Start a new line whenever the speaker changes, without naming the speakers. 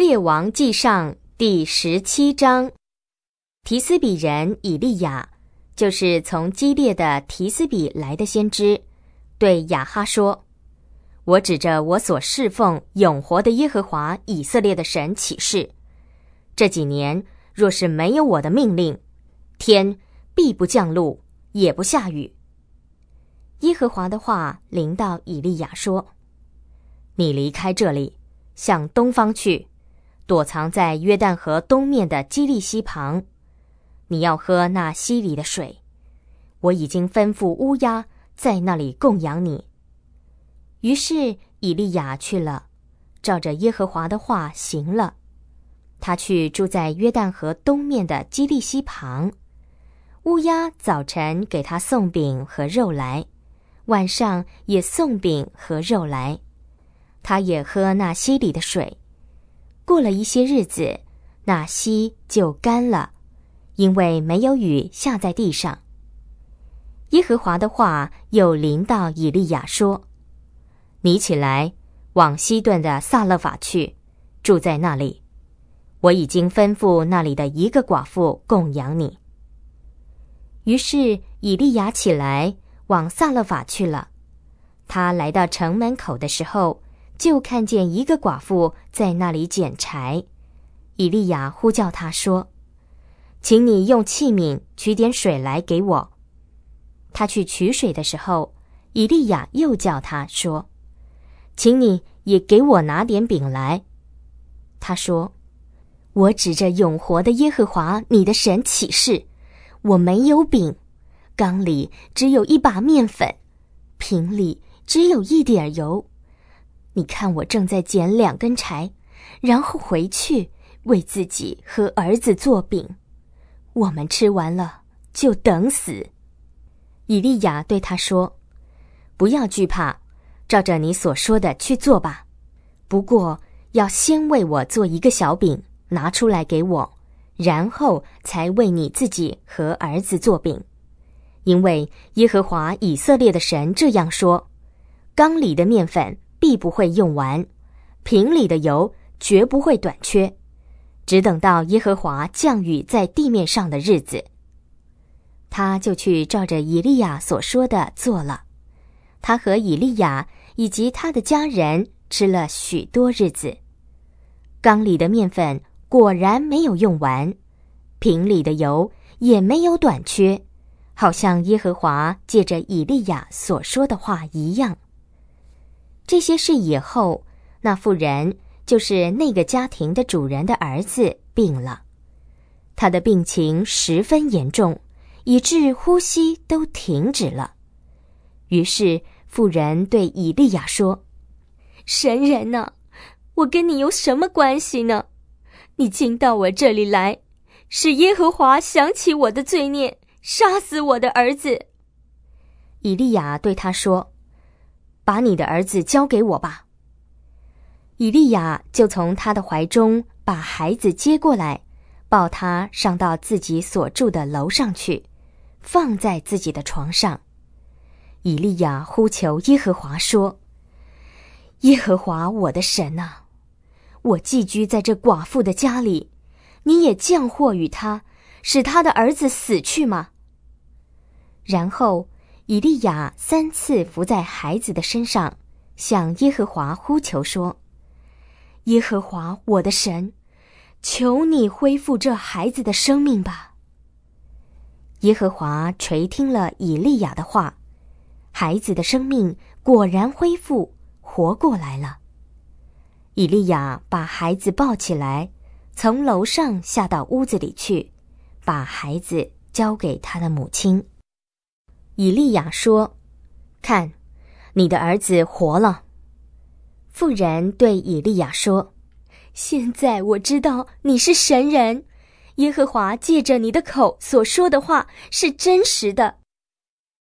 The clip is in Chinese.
《列王记上》第十七章，提斯比人以利亚，就是从激烈的提斯比来的先知，对亚哈说：“我指着我所侍奉永活的耶和华以色列的神起誓，这几年若是没有我的命令，天必不降露，也不下雨。”耶和华的话临到以利亚说：“你离开这里，向东方去。”躲藏在约旦河东面的基利西旁，你要喝那溪里的水。我已经吩咐乌鸦在那里供养你。于是以利亚去了，照着耶和华的话行了。他去住在约旦河东面的基利西旁，乌鸦早晨给他送饼和肉来，晚上也送饼和肉来。他也喝那溪里的水。过了一些日子，那溪就干了，因为没有雨下在地上。耶和华的话又临到以利亚说：“你起来，往西顿的萨勒法去，住在那里。我已经吩咐那里的一个寡妇供养你。”于是以利亚起来往萨勒法去了。他来到城门口的时候。就看见一个寡妇在那里捡柴，以利亚呼叫他说：“请你用器皿取点水来给我。”他去取水的时候，以利亚又叫他说：“请你也给我拿点饼来。”他说：“我指着永活的耶和华你的神起誓，我没有饼，缸里只有一把面粉，瓶里只有一点油。”你看，我正在捡两根柴，然后回去为自己和儿子做饼。我们吃完了就等死。以利亚对他说：“不要惧怕，照着你所说的去做吧。不过要先为我做一个小饼，拿出来给我，然后才为你自己和儿子做饼。因为耶和华以色列的神这样说：缸里的面粉。”必不会用完，瓶里的油绝不会短缺。只等到耶和华降雨在地面上的日子，他就去照着以利亚所说的做了。他和以利亚以及他的家人吃了许多日子，缸里的面粉果然没有用完，瓶里的油也没有短缺，好像耶和华借着以利亚所说的话一样。这些事以后，那妇人就是那个家庭的主人的儿子病了，他的病情十分严重，以致呼吸都停止了。于是妇人对以利亚说：“神人哪，我跟你有什么关系呢？你竟到我这里来，是耶和华想起我的罪孽，杀死我的儿子。”以利亚对他说。把你的儿子交给我吧。以利亚就从他的怀中把孩子接过来，抱他上到自己所住的楼上去，放在自己的床上。以利亚呼求耶和华说：“耶和华我的神啊，我寄居在这寡妇的家里，你也降祸与他，使他的儿子死去吗？”然后。以利亚三次伏在孩子的身上，向耶和华呼求说：“耶和华我的神，求你恢复这孩子的生命吧！”耶和华垂听了以利亚的话，孩子的生命果然恢复，活过来了。以利亚把孩子抱起来，从楼上下到屋子里去，把孩子交给他的母亲。以利亚说：“看，你的儿子活了。”妇人对以利亚说：“现在我知道你是神人，耶和华借着你的口所说的话是真实的。”